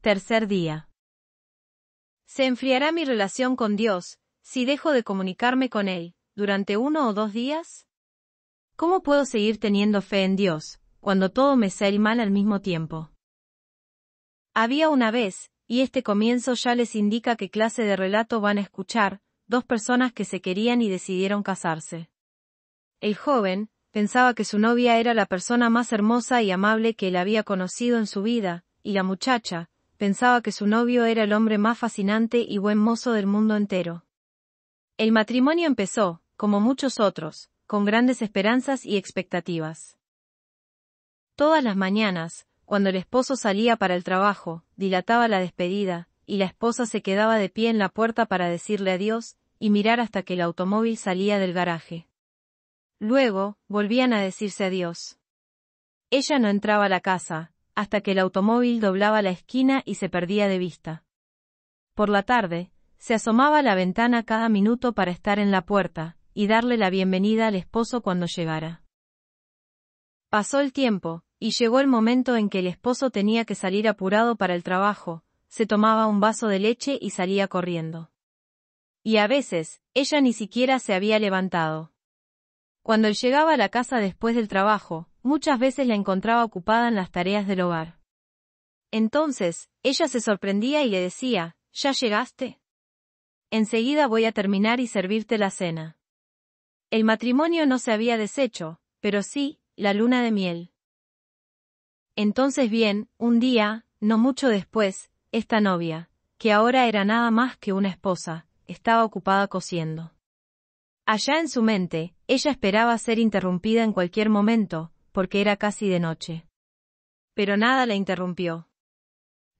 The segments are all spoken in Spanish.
Tercer día. Se enfriará mi relación con Dios si dejo de comunicarme con Él durante uno o dos días. ¿Cómo puedo seguir teniendo fe en Dios cuando todo me sale mal al mismo tiempo? Había una vez, y este comienzo ya les indica qué clase de relato van a escuchar, dos personas que se querían y decidieron casarse. El joven, pensaba que su novia era la persona más hermosa y amable que él había conocido en su vida, y la muchacha, pensaba que su novio era el hombre más fascinante y buen mozo del mundo entero. El matrimonio empezó, como muchos otros, con grandes esperanzas y expectativas. Todas las mañanas, cuando el esposo salía para el trabajo, dilataba la despedida, y la esposa se quedaba de pie en la puerta para decirle adiós, y mirar hasta que el automóvil salía del garaje. Luego, volvían a decirse adiós. Ella no entraba a la casa, hasta que el automóvil doblaba la esquina y se perdía de vista. Por la tarde, se asomaba a la ventana cada minuto para estar en la puerta, y darle la bienvenida al esposo cuando llegara. Pasó el tiempo, y llegó el momento en que el esposo tenía que salir apurado para el trabajo, se tomaba un vaso de leche y salía corriendo. Y a veces, ella ni siquiera se había levantado. Cuando él llegaba a la casa después del trabajo, Muchas veces la encontraba ocupada en las tareas del hogar. Entonces, ella se sorprendía y le decía, ¿Ya llegaste? Enseguida voy a terminar y servirte la cena. El matrimonio no se había deshecho, pero sí, la luna de miel. Entonces bien, un día, no mucho después, esta novia, que ahora era nada más que una esposa, estaba ocupada cosiendo. Allá en su mente, ella esperaba ser interrumpida en cualquier momento, porque era casi de noche. Pero nada la interrumpió.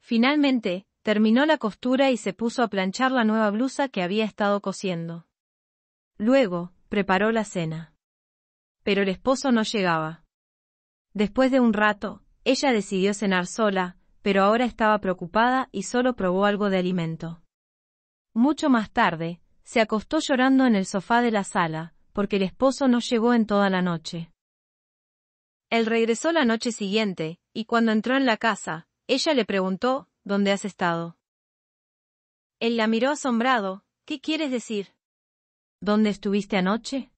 Finalmente, terminó la costura y se puso a planchar la nueva blusa que había estado cosiendo. Luego, preparó la cena. Pero el esposo no llegaba. Después de un rato, ella decidió cenar sola, pero ahora estaba preocupada y solo probó algo de alimento. Mucho más tarde, se acostó llorando en el sofá de la sala, porque el esposo no llegó en toda la noche. Él regresó la noche siguiente, y cuando entró en la casa, ella le preguntó, ¿Dónde has estado? Él la miró asombrado, ¿qué quieres decir? ¿Dónde estuviste anoche?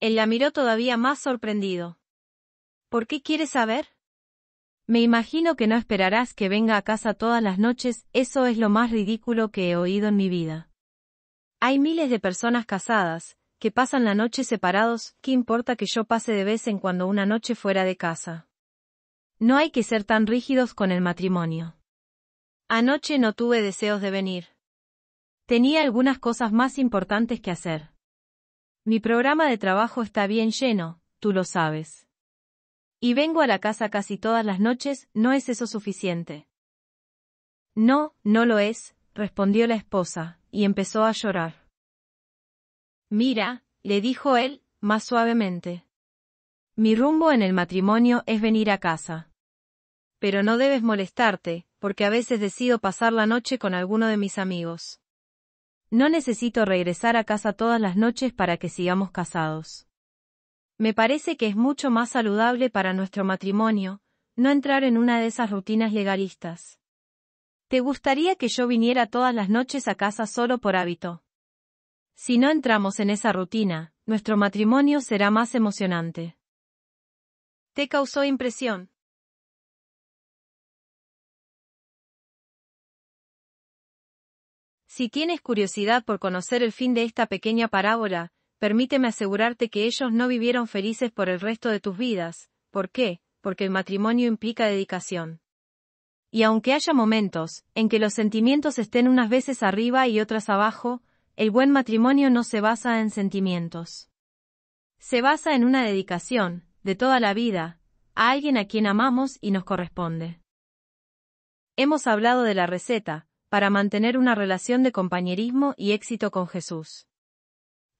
Él la miró todavía más sorprendido. ¿Por qué quieres saber? Me imagino que no esperarás que venga a casa todas las noches, eso es lo más ridículo que he oído en mi vida. Hay miles de personas casadas, que pasan la noche separados, ¿qué importa que yo pase de vez en cuando una noche fuera de casa? No hay que ser tan rígidos con el matrimonio. Anoche no tuve deseos de venir. Tenía algunas cosas más importantes que hacer. Mi programa de trabajo está bien lleno, tú lo sabes. Y vengo a la casa casi todas las noches, ¿no es eso suficiente? No, no lo es, respondió la esposa, y empezó a llorar. Mira, le dijo él, más suavemente. Mi rumbo en el matrimonio es venir a casa. Pero no debes molestarte, porque a veces decido pasar la noche con alguno de mis amigos. No necesito regresar a casa todas las noches para que sigamos casados. Me parece que es mucho más saludable para nuestro matrimonio, no entrar en una de esas rutinas legalistas. ¿Te gustaría que yo viniera todas las noches a casa solo por hábito? Si no entramos en esa rutina, nuestro matrimonio será más emocionante. ¿Te causó impresión? Si tienes curiosidad por conocer el fin de esta pequeña parábola, permíteme asegurarte que ellos no vivieron felices por el resto de tus vidas. ¿Por qué? Porque el matrimonio implica dedicación. Y aunque haya momentos en que los sentimientos estén unas veces arriba y otras abajo, el buen matrimonio no se basa en sentimientos. Se basa en una dedicación, de toda la vida, a alguien a quien amamos y nos corresponde. Hemos hablado de la receta, para mantener una relación de compañerismo y éxito con Jesús.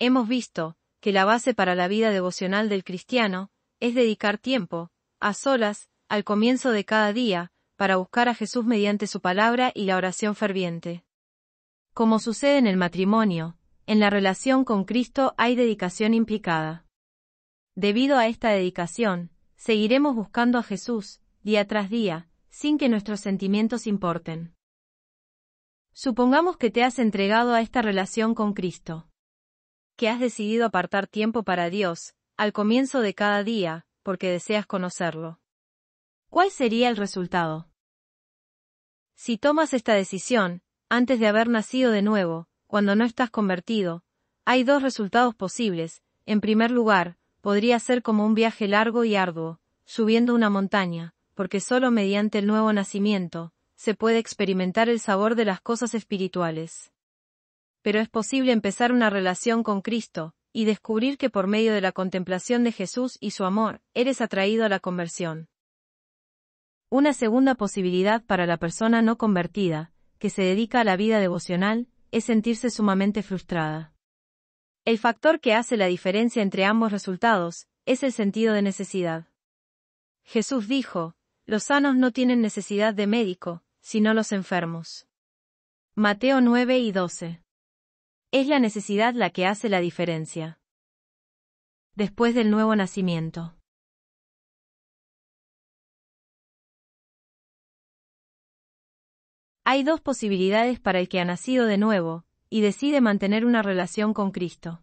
Hemos visto que la base para la vida devocional del cristiano es dedicar tiempo, a solas, al comienzo de cada día, para buscar a Jesús mediante su palabra y la oración ferviente. Como sucede en el matrimonio, en la relación con Cristo hay dedicación implicada. Debido a esta dedicación, seguiremos buscando a Jesús, día tras día, sin que nuestros sentimientos importen. Supongamos que te has entregado a esta relación con Cristo que has decidido apartar tiempo para Dios, al comienzo de cada día, porque deseas conocerlo. ¿Cuál sería el resultado? Si tomas esta decisión, antes de haber nacido de nuevo, cuando no estás convertido, hay dos resultados posibles. En primer lugar, podría ser como un viaje largo y arduo, subiendo una montaña, porque solo mediante el nuevo nacimiento, se puede experimentar el sabor de las cosas espirituales pero es posible empezar una relación con Cristo, y descubrir que por medio de la contemplación de Jesús y su amor, eres atraído a la conversión. Una segunda posibilidad para la persona no convertida, que se dedica a la vida devocional, es sentirse sumamente frustrada. El factor que hace la diferencia entre ambos resultados, es el sentido de necesidad. Jesús dijo, los sanos no tienen necesidad de médico, sino los enfermos. Mateo 9 y 12. Es la necesidad la que hace la diferencia. Después del nuevo nacimiento. Hay dos posibilidades para el que ha nacido de nuevo, y decide mantener una relación con Cristo.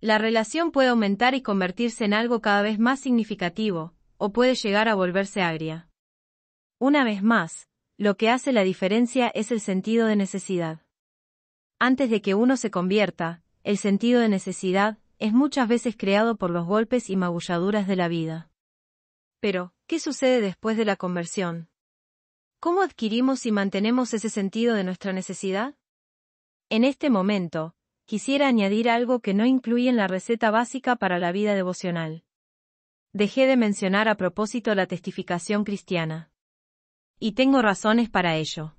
La relación puede aumentar y convertirse en algo cada vez más significativo, o puede llegar a volverse agria. Una vez más, lo que hace la diferencia es el sentido de necesidad. Antes de que uno se convierta, el sentido de necesidad es muchas veces creado por los golpes y magulladuras de la vida. Pero, ¿qué sucede después de la conversión? ¿Cómo adquirimos y mantenemos ese sentido de nuestra necesidad? En este momento, quisiera añadir algo que no incluye en la receta básica para la vida devocional. Dejé de mencionar a propósito la testificación cristiana. Y tengo razones para ello.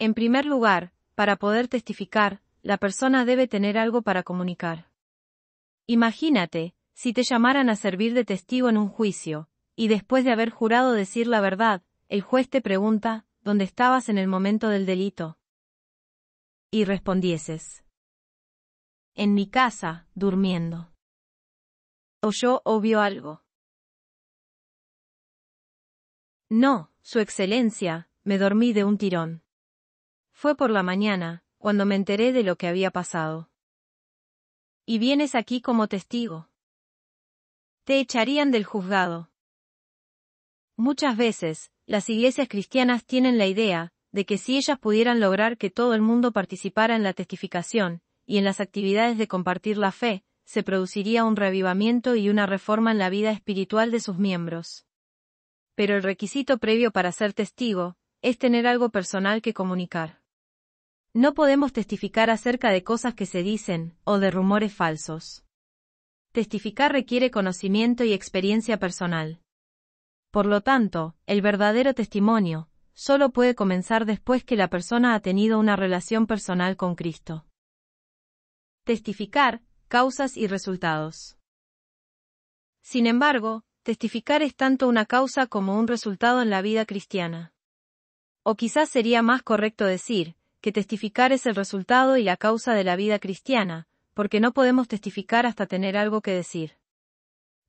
En primer lugar, para poder testificar, la persona debe tener algo para comunicar. Imagínate, si te llamaran a servir de testigo en un juicio, y después de haber jurado decir la verdad, el juez te pregunta, ¿dónde estabas en el momento del delito? Y respondieses, en mi casa, durmiendo. Oyó o vio algo. No, Su Excelencia, me dormí de un tirón. Fue por la mañana, cuando me enteré de lo que había pasado. Y vienes aquí como testigo. Te echarían del juzgado. Muchas veces, las iglesias cristianas tienen la idea, de que si ellas pudieran lograr que todo el mundo participara en la testificación, y en las actividades de compartir la fe, se produciría un reavivamiento y una reforma en la vida espiritual de sus miembros. Pero el requisito previo para ser testigo, es tener algo personal que comunicar. No podemos testificar acerca de cosas que se dicen, o de rumores falsos. Testificar requiere conocimiento y experiencia personal. Por lo tanto, el verdadero testimonio, solo puede comenzar después que la persona ha tenido una relación personal con Cristo. Testificar, causas y resultados. Sin embargo, testificar es tanto una causa como un resultado en la vida cristiana. O quizás sería más correcto decir, que testificar es el resultado y la causa de la vida cristiana, porque no podemos testificar hasta tener algo que decir.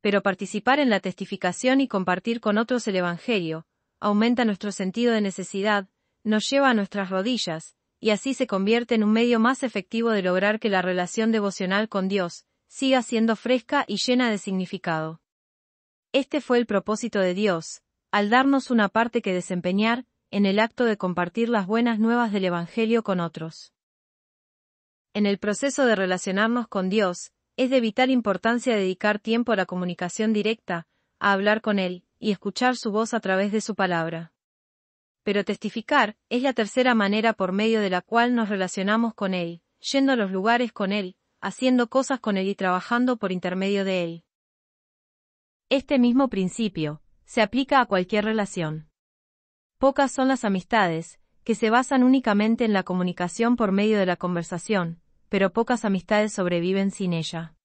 Pero participar en la testificación y compartir con otros el Evangelio, aumenta nuestro sentido de necesidad, nos lleva a nuestras rodillas, y así se convierte en un medio más efectivo de lograr que la relación devocional con Dios siga siendo fresca y llena de significado. Este fue el propósito de Dios, al darnos una parte que desempeñar, en el acto de compartir las buenas nuevas del Evangelio con otros. En el proceso de relacionarnos con Dios, es de vital importancia dedicar tiempo a la comunicación directa, a hablar con Él, y escuchar su voz a través de su palabra. Pero testificar es la tercera manera por medio de la cual nos relacionamos con Él, yendo a los lugares con Él, haciendo cosas con Él y trabajando por intermedio de Él. Este mismo principio se aplica a cualquier relación. Pocas son las amistades, que se basan únicamente en la comunicación por medio de la conversación, pero pocas amistades sobreviven sin ella.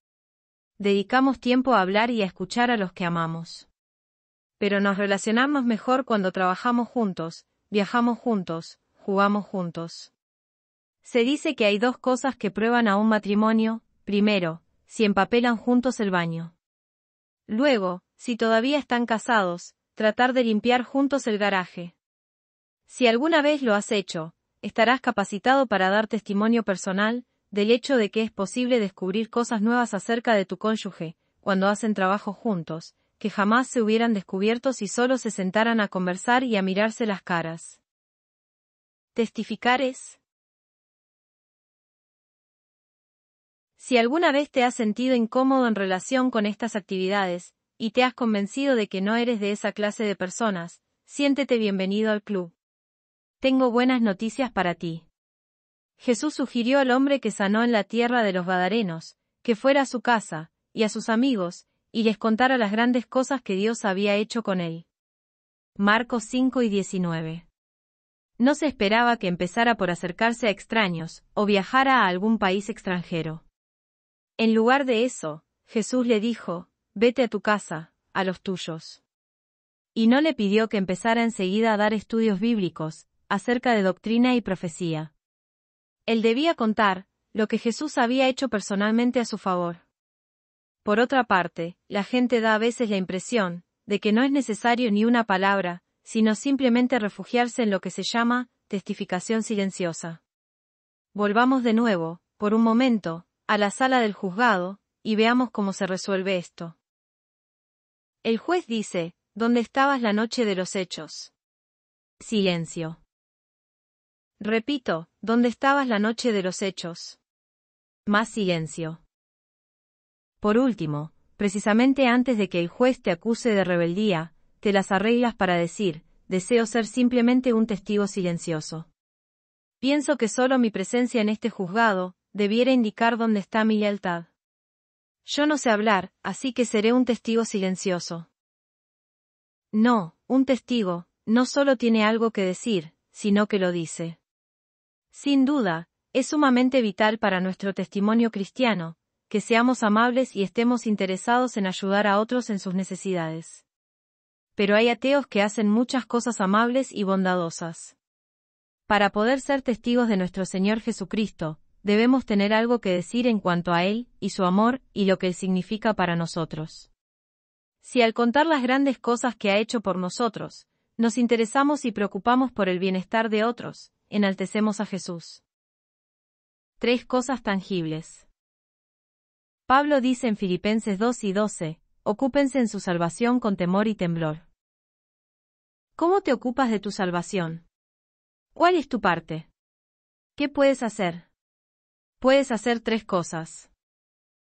Dedicamos tiempo a hablar y a escuchar a los que amamos. Pero nos relacionamos mejor cuando trabajamos juntos, viajamos juntos, jugamos juntos. Se dice que hay dos cosas que prueban a un matrimonio, primero, si empapelan juntos el baño. Luego, si todavía están casados, tratar de limpiar juntos el garaje. Si alguna vez lo has hecho, estarás capacitado para dar testimonio personal del hecho de que es posible descubrir cosas nuevas acerca de tu cónyuge, cuando hacen trabajo juntos, que jamás se hubieran descubierto si solo se sentaran a conversar y a mirarse las caras. Testificar es... Si alguna vez te has sentido incómodo en relación con estas actividades, y te has convencido de que no eres de esa clase de personas, siéntete bienvenido al club. Tengo buenas noticias para ti. Jesús sugirió al hombre que sanó en la tierra de los badarenos, que fuera a su casa, y a sus amigos, y les contara las grandes cosas que Dios había hecho con él. Marcos 5 y 19. No se esperaba que empezara por acercarse a extraños, o viajara a algún país extranjero. En lugar de eso, Jesús le dijo, vete a tu casa, a los tuyos. Y no le pidió que empezara enseguida a dar estudios bíblicos, acerca de doctrina y profecía. Él debía contar lo que Jesús había hecho personalmente a su favor. Por otra parte, la gente da a veces la impresión de que no es necesario ni una palabra, sino simplemente refugiarse en lo que se llama testificación silenciosa. Volvamos de nuevo, por un momento, a la sala del juzgado, y veamos cómo se resuelve esto. El juez dice, ¿Dónde estabas la noche de los hechos? Silencio. Repito, ¿dónde estabas la noche de los hechos? Más silencio. Por último, precisamente antes de que el juez te acuse de rebeldía, te las arreglas para decir, deseo ser simplemente un testigo silencioso. Pienso que solo mi presencia en este juzgado debiera indicar dónde está mi lealtad. Yo no sé hablar, así que seré un testigo silencioso. No, un testigo, no solo tiene algo que decir, sino que lo dice. Sin duda, es sumamente vital para nuestro testimonio cristiano, que seamos amables y estemos interesados en ayudar a otros en sus necesidades. Pero hay ateos que hacen muchas cosas amables y bondadosas. Para poder ser testigos de nuestro Señor Jesucristo, debemos tener algo que decir en cuanto a Él, y su amor, y lo que Él significa para nosotros. Si al contar las grandes cosas que ha hecho por nosotros, nos interesamos y preocupamos por el bienestar de otros, enaltecemos a Jesús. Tres cosas tangibles. Pablo dice en Filipenses 2 y 12, ocúpense en su salvación con temor y temblor. ¿Cómo te ocupas de tu salvación? ¿Cuál es tu parte? ¿Qué puedes hacer? Puedes hacer tres cosas.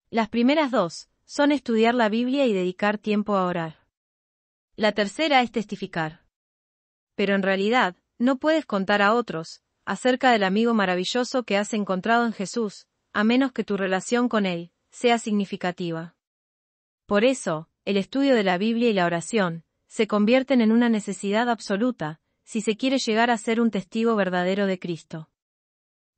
Las primeras dos son estudiar la Biblia y dedicar tiempo a orar. La tercera es testificar. Pero en realidad, no puedes contar a otros, acerca del amigo maravilloso que has encontrado en Jesús, a menos que tu relación con Él sea significativa. Por eso, el estudio de la Biblia y la oración se convierten en una necesidad absoluta, si se quiere llegar a ser un testigo verdadero de Cristo.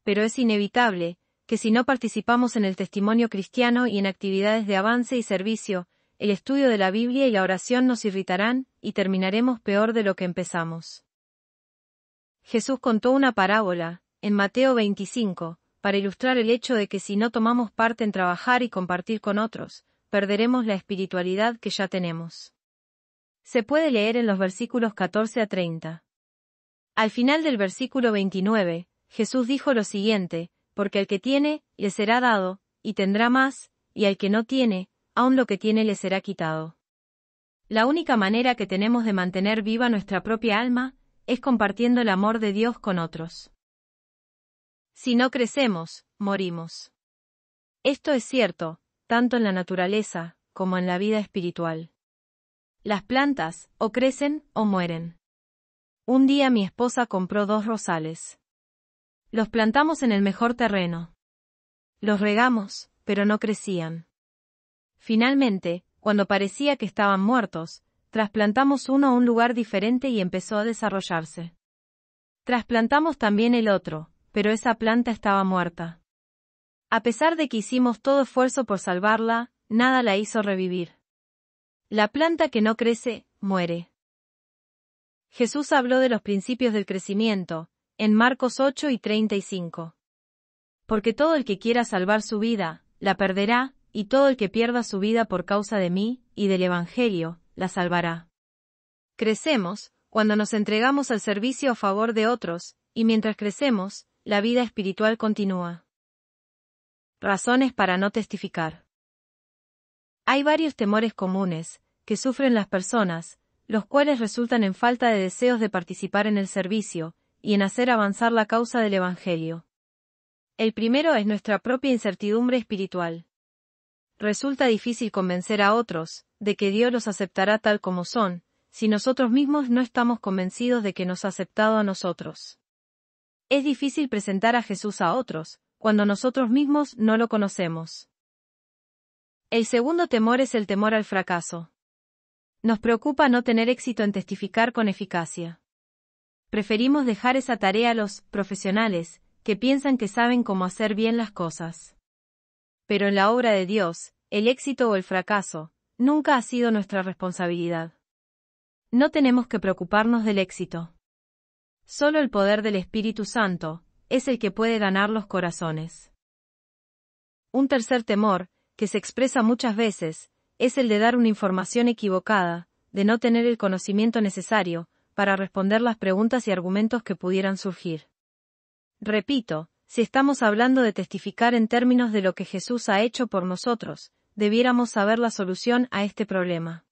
Pero es inevitable, que si no participamos en el testimonio cristiano y en actividades de avance y servicio, el estudio de la Biblia y la oración nos irritarán, y terminaremos peor de lo que empezamos. Jesús contó una parábola, en Mateo 25, para ilustrar el hecho de que si no tomamos parte en trabajar y compartir con otros, perderemos la espiritualidad que ya tenemos. Se puede leer en los versículos 14 a 30. Al final del versículo 29, Jesús dijo lo siguiente, porque el que tiene, le será dado, y tendrá más, y al que no tiene, aun lo que tiene le será quitado. La única manera que tenemos de mantener viva nuestra propia alma es compartiendo el amor de Dios con otros. Si no crecemos, morimos. Esto es cierto, tanto en la naturaleza, como en la vida espiritual. Las plantas, o crecen, o mueren. Un día mi esposa compró dos rosales. Los plantamos en el mejor terreno. Los regamos, pero no crecían. Finalmente, cuando parecía que estaban muertos, Trasplantamos uno a un lugar diferente y empezó a desarrollarse. Trasplantamos también el otro, pero esa planta estaba muerta. A pesar de que hicimos todo esfuerzo por salvarla, nada la hizo revivir. La planta que no crece, muere. Jesús habló de los principios del crecimiento, en Marcos 8 y 35. Porque todo el que quiera salvar su vida, la perderá, y todo el que pierda su vida por causa de mí, y del Evangelio, la salvará. Crecemos, cuando nos entregamos al servicio a favor de otros, y mientras crecemos, la vida espiritual continúa. Razones para no testificar. Hay varios temores comunes, que sufren las personas, los cuales resultan en falta de deseos de participar en el servicio, y en hacer avanzar la causa del Evangelio. El primero es nuestra propia incertidumbre espiritual. Resulta difícil convencer a otros de que Dios los aceptará tal como son, si nosotros mismos no estamos convencidos de que nos ha aceptado a nosotros. Es difícil presentar a Jesús a otros, cuando nosotros mismos no lo conocemos. El segundo temor es el temor al fracaso. Nos preocupa no tener éxito en testificar con eficacia. Preferimos dejar esa tarea a los profesionales, que piensan que saben cómo hacer bien las cosas. Pero en la obra de Dios, el éxito o el fracaso, nunca ha sido nuestra responsabilidad. No tenemos que preocuparnos del éxito. Solo el poder del Espíritu Santo es el que puede ganar los corazones. Un tercer temor, que se expresa muchas veces, es el de dar una información equivocada, de no tener el conocimiento necesario, para responder las preguntas y argumentos que pudieran surgir. Repito, si estamos hablando de testificar en términos de lo que Jesús ha hecho por nosotros, debiéramos saber la solución a este problema.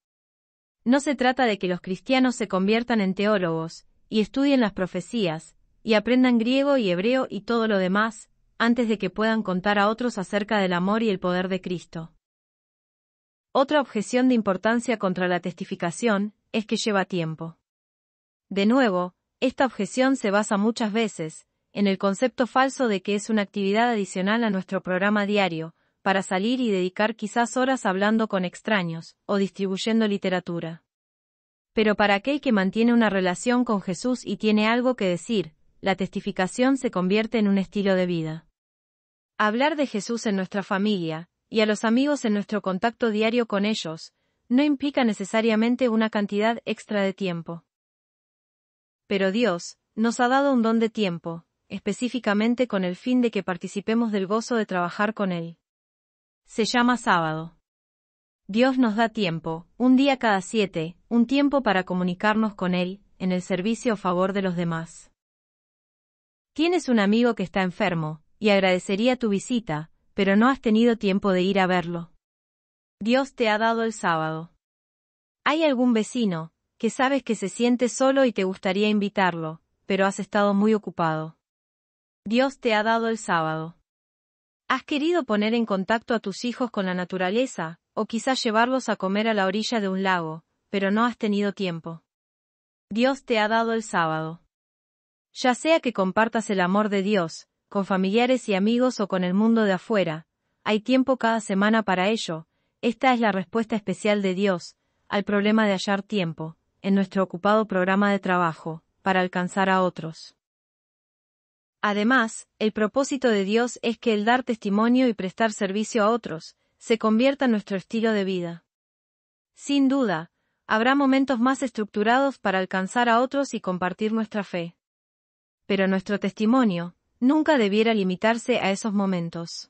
No se trata de que los cristianos se conviertan en teólogos, y estudien las profecías, y aprendan griego y hebreo y todo lo demás, antes de que puedan contar a otros acerca del amor y el poder de Cristo. Otra objeción de importancia contra la testificación es que lleva tiempo. De nuevo, esta objeción se basa muchas veces, en el concepto falso de que es una actividad adicional a nuestro programa diario, para salir y dedicar quizás horas hablando con extraños, o distribuyendo literatura. Pero para aquel que mantiene una relación con Jesús y tiene algo que decir, la testificación se convierte en un estilo de vida. Hablar de Jesús en nuestra familia, y a los amigos en nuestro contacto diario con ellos, no implica necesariamente una cantidad extra de tiempo. Pero Dios, nos ha dado un don de tiempo, específicamente con el fin de que participemos del gozo de trabajar con Él. Se llama sábado. Dios nos da tiempo, un día cada siete, un tiempo para comunicarnos con Él, en el servicio a favor de los demás. Tienes un amigo que está enfermo, y agradecería tu visita, pero no has tenido tiempo de ir a verlo. Dios te ha dado el sábado. ¿Hay algún vecino, que sabes que se siente solo y te gustaría invitarlo, pero has estado muy ocupado? Dios te ha dado el sábado. ¿Has querido poner en contacto a tus hijos con la naturaleza, o quizás llevarlos a comer a la orilla de un lago, pero no has tenido tiempo? Dios te ha dado el sábado. Ya sea que compartas el amor de Dios, con familiares y amigos o con el mundo de afuera, hay tiempo cada semana para ello, esta es la respuesta especial de Dios, al problema de hallar tiempo, en nuestro ocupado programa de trabajo, para alcanzar a otros. Además, el propósito de Dios es que el dar testimonio y prestar servicio a otros, se convierta en nuestro estilo de vida. Sin duda, habrá momentos más estructurados para alcanzar a otros y compartir nuestra fe. Pero nuestro testimonio, nunca debiera limitarse a esos momentos.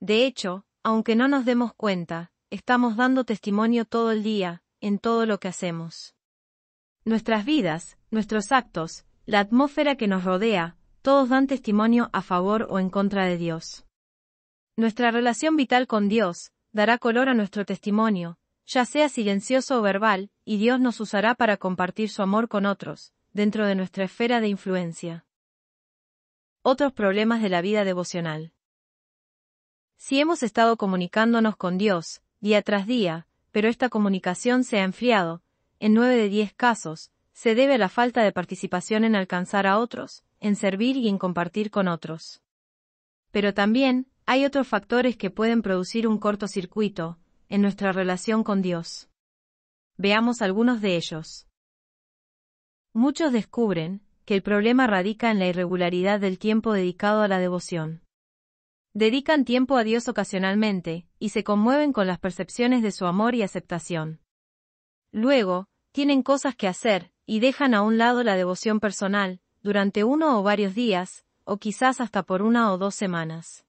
De hecho, aunque no nos demos cuenta, estamos dando testimonio todo el día, en todo lo que hacemos. Nuestras vidas, nuestros actos, la atmósfera que nos rodea, todos dan testimonio a favor o en contra de Dios. Nuestra relación vital con Dios dará color a nuestro testimonio, ya sea silencioso o verbal, y Dios nos usará para compartir su amor con otros, dentro de nuestra esfera de influencia. Otros problemas de la vida devocional. Si hemos estado comunicándonos con Dios, día tras día, pero esta comunicación se ha enfriado, en nueve de diez casos, se debe a la falta de participación en alcanzar a otros, en servir y en compartir con otros. Pero también, hay otros factores que pueden producir un cortocircuito en nuestra relación con Dios. Veamos algunos de ellos. Muchos descubren que el problema radica en la irregularidad del tiempo dedicado a la devoción. Dedican tiempo a Dios ocasionalmente, y se conmueven con las percepciones de su amor y aceptación. Luego, tienen cosas que hacer, y dejan a un lado la devoción personal, durante uno o varios días, o quizás hasta por una o dos semanas.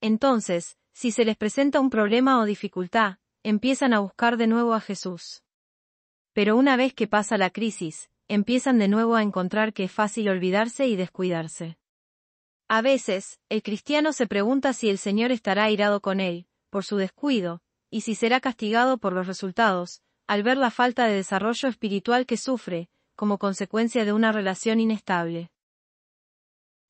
Entonces, si se les presenta un problema o dificultad, empiezan a buscar de nuevo a Jesús. Pero una vez que pasa la crisis, empiezan de nuevo a encontrar que es fácil olvidarse y descuidarse. A veces, el cristiano se pregunta si el Señor estará irado con él, por su descuido, y si será castigado por los resultados, al ver la falta de desarrollo espiritual que sufre, como consecuencia de una relación inestable.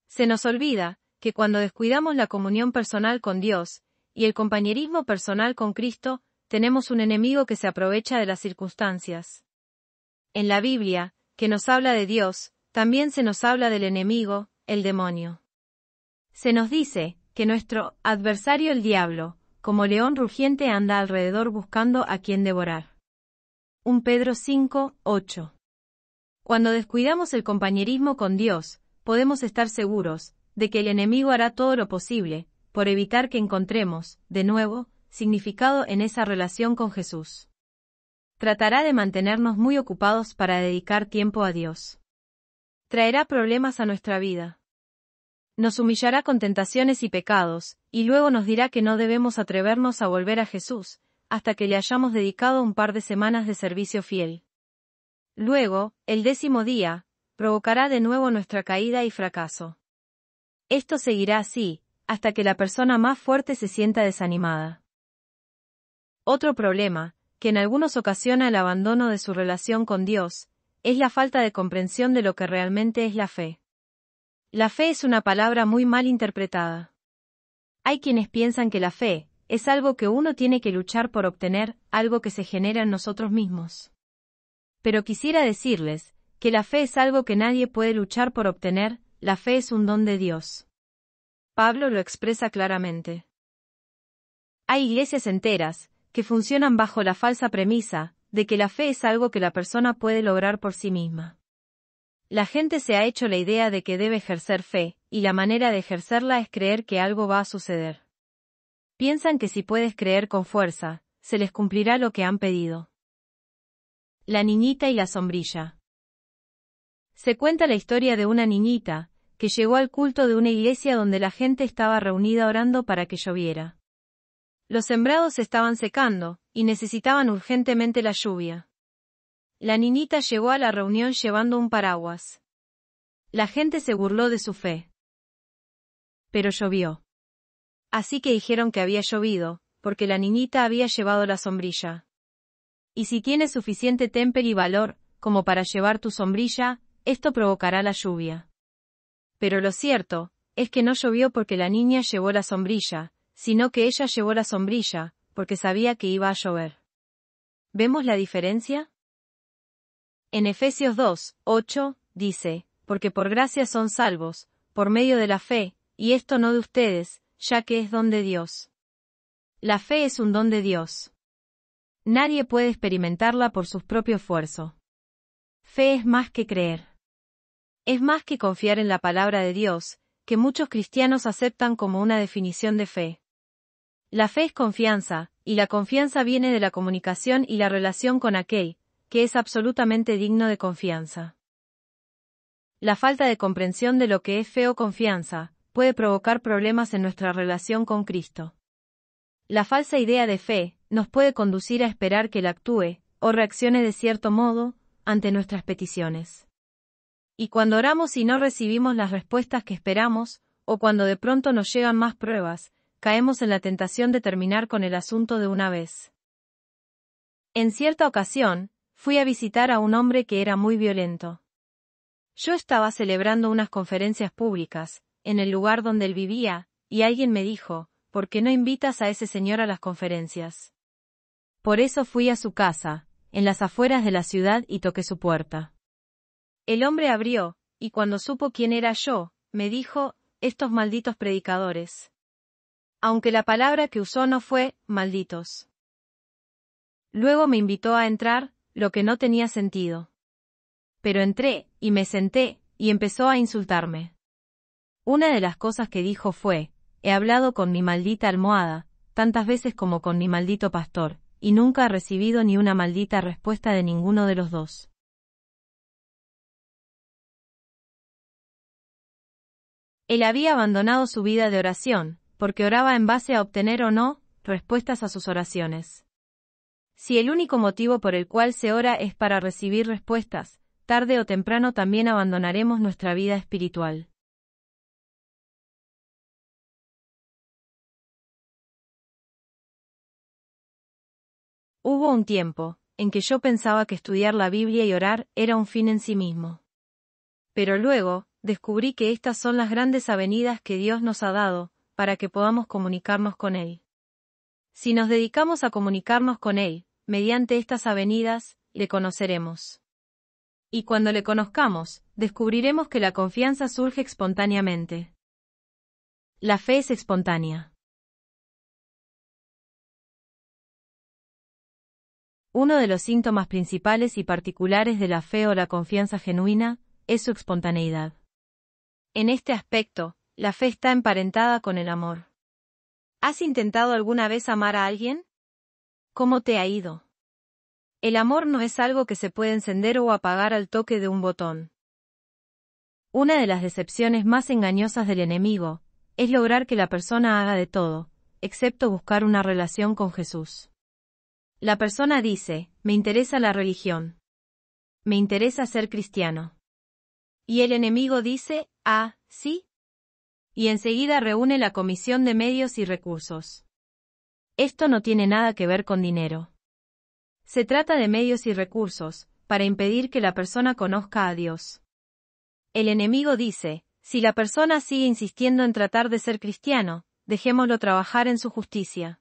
Se nos olvida, que cuando descuidamos la comunión personal con Dios, y el compañerismo personal con Cristo, tenemos un enemigo que se aprovecha de las circunstancias. En la Biblia, que nos habla de Dios, también se nos habla del enemigo, el demonio. Se nos dice, que nuestro adversario el diablo, como león rugiente anda alrededor buscando a quien devorar. 1 Pedro 5, cuando descuidamos el compañerismo con Dios, podemos estar seguros de que el enemigo hará todo lo posible por evitar que encontremos, de nuevo, significado en esa relación con Jesús. Tratará de mantenernos muy ocupados para dedicar tiempo a Dios. Traerá problemas a nuestra vida. Nos humillará con tentaciones y pecados, y luego nos dirá que no debemos atrevernos a volver a Jesús, hasta que le hayamos dedicado un par de semanas de servicio fiel. Luego, el décimo día, provocará de nuevo nuestra caída y fracaso. Esto seguirá así, hasta que la persona más fuerte se sienta desanimada. Otro problema, que en algunos ocasiona el abandono de su relación con Dios, es la falta de comprensión de lo que realmente es la fe. La fe es una palabra muy mal interpretada. Hay quienes piensan que la fe es algo que uno tiene que luchar por obtener, algo que se genera en nosotros mismos. Pero quisiera decirles, que la fe es algo que nadie puede luchar por obtener, la fe es un don de Dios. Pablo lo expresa claramente. Hay iglesias enteras, que funcionan bajo la falsa premisa, de que la fe es algo que la persona puede lograr por sí misma. La gente se ha hecho la idea de que debe ejercer fe, y la manera de ejercerla es creer que algo va a suceder. Piensan que si puedes creer con fuerza, se les cumplirá lo que han pedido. La niñita y la sombrilla. Se cuenta la historia de una niñita, que llegó al culto de una iglesia donde la gente estaba reunida orando para que lloviera. Los sembrados estaban secando, y necesitaban urgentemente la lluvia. La niñita llegó a la reunión llevando un paraguas. La gente se burló de su fe. Pero llovió. Así que dijeron que había llovido, porque la niñita había llevado la sombrilla. Y si tienes suficiente temper y valor, como para llevar tu sombrilla, esto provocará la lluvia. Pero lo cierto, es que no llovió porque la niña llevó la sombrilla, sino que ella llevó la sombrilla, porque sabía que iba a llover. ¿Vemos la diferencia? En Efesios 2, 8, dice, porque por gracia son salvos, por medio de la fe, y esto no de ustedes, ya que es don de Dios. La fe es un don de Dios. Nadie puede experimentarla por su propio esfuerzo. Fe es más que creer. Es más que confiar en la palabra de Dios, que muchos cristianos aceptan como una definición de fe. La fe es confianza, y la confianza viene de la comunicación y la relación con aquel, que es absolutamente digno de confianza. La falta de comprensión de lo que es fe o confianza, puede provocar problemas en nuestra relación con Cristo. La falsa idea de fe, nos puede conducir a esperar que Él actúe, o reaccione de cierto modo, ante nuestras peticiones. Y cuando oramos y no recibimos las respuestas que esperamos, o cuando de pronto nos llegan más pruebas, caemos en la tentación de terminar con el asunto de una vez. En cierta ocasión, fui a visitar a un hombre que era muy violento. Yo estaba celebrando unas conferencias públicas, en el lugar donde él vivía, y alguien me dijo, ¿por qué no invitas a ese señor a las conferencias? Por eso fui a su casa, en las afueras de la ciudad y toqué su puerta. El hombre abrió, y cuando supo quién era yo, me dijo, estos malditos predicadores. Aunque la palabra que usó no fue, malditos. Luego me invitó a entrar, lo que no tenía sentido. Pero entré, y me senté, y empezó a insultarme. Una de las cosas que dijo fue, he hablado con mi maldita almohada, tantas veces como con mi maldito pastor, y nunca ha recibido ni una maldita respuesta de ninguno de los dos. Él había abandonado su vida de oración, porque oraba en base a obtener o no respuestas a sus oraciones. Si el único motivo por el cual se ora es para recibir respuestas, tarde o temprano también abandonaremos nuestra vida espiritual. Hubo un tiempo, en que yo pensaba que estudiar la Biblia y orar era un fin en sí mismo. Pero luego, descubrí que estas son las grandes avenidas que Dios nos ha dado, para que podamos comunicarnos con Él. Si nos dedicamos a comunicarnos con Él, mediante estas avenidas, le conoceremos. Y cuando le conozcamos, descubriremos que la confianza surge espontáneamente. La fe es espontánea. Uno de los síntomas principales y particulares de la fe o la confianza genuina es su espontaneidad. En este aspecto, la fe está emparentada con el amor. ¿Has intentado alguna vez amar a alguien? ¿Cómo te ha ido? El amor no es algo que se puede encender o apagar al toque de un botón. Una de las decepciones más engañosas del enemigo es lograr que la persona haga de todo, excepto buscar una relación con Jesús. La persona dice, me interesa la religión. Me interesa ser cristiano. Y el enemigo dice, ah, sí. Y enseguida reúne la comisión de medios y recursos. Esto no tiene nada que ver con dinero. Se trata de medios y recursos, para impedir que la persona conozca a Dios. El enemigo dice, si la persona sigue insistiendo en tratar de ser cristiano, dejémoslo trabajar en su justicia.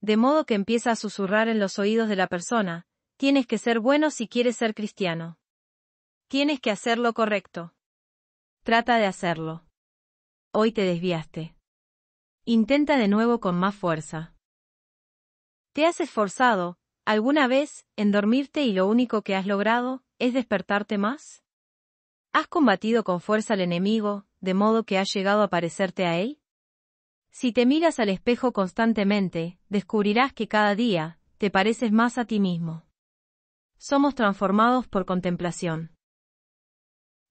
De modo que empieza a susurrar en los oídos de la persona, tienes que ser bueno si quieres ser cristiano. Tienes que hacer lo correcto. Trata de hacerlo. Hoy te desviaste. Intenta de nuevo con más fuerza. ¿Te has esforzado, alguna vez, en dormirte y lo único que has logrado es despertarte más? ¿Has combatido con fuerza al enemigo, de modo que has llegado a parecerte a él? Si te miras al espejo constantemente, descubrirás que cada día, te pareces más a ti mismo. Somos transformados por contemplación.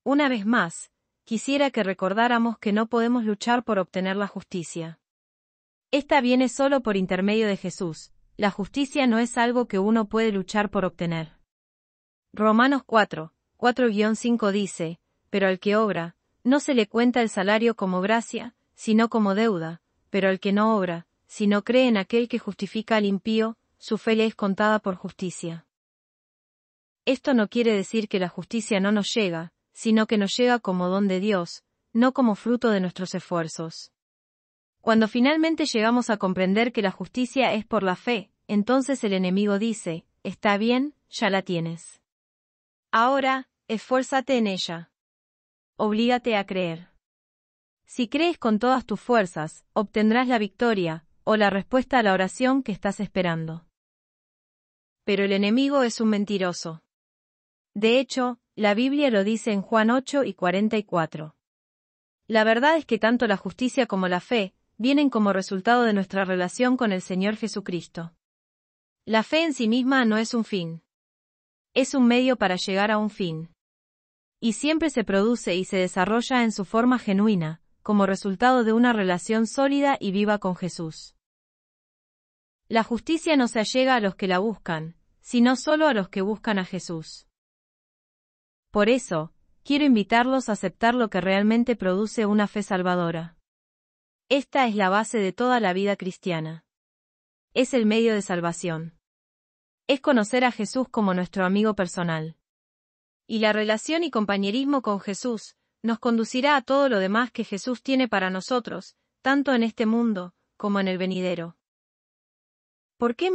Una vez más, quisiera que recordáramos que no podemos luchar por obtener la justicia. Esta viene solo por intermedio de Jesús, la justicia no es algo que uno puede luchar por obtener. Romanos 4, 4-5 dice, pero al que obra, no se le cuenta el salario como gracia, sino como deuda, pero al que no obra, si no cree en aquel que justifica al impío, su fe le es contada por justicia. Esto no quiere decir que la justicia no nos llega, sino que nos llega como don de Dios, no como fruto de nuestros esfuerzos. Cuando finalmente llegamos a comprender que la justicia es por la fe, entonces el enemigo dice, está bien, ya la tienes. Ahora, esfuérzate en ella. Oblígate a creer. Si crees con todas tus fuerzas, obtendrás la victoria, o la respuesta a la oración que estás esperando. Pero el enemigo es un mentiroso. De hecho, la Biblia lo dice en Juan 8 y 44. La verdad es que tanto la justicia como la fe, vienen como resultado de nuestra relación con el Señor Jesucristo. La fe en sí misma no es un fin. Es un medio para llegar a un fin. Y siempre se produce y se desarrolla en su forma genuina, como resultado de una relación sólida y viva con Jesús. La justicia no se allega a los que la buscan, sino solo a los que buscan a Jesús. Por eso, quiero invitarlos a aceptar lo que realmente produce una fe salvadora. Esta es la base de toda la vida cristiana. Es el medio de salvación. Es conocer a Jesús como nuestro amigo personal. Y la relación y compañerismo con Jesús nos conducirá a todo lo demás que Jesús tiene para nosotros, tanto en este mundo, como en el venidero. ¿Por qué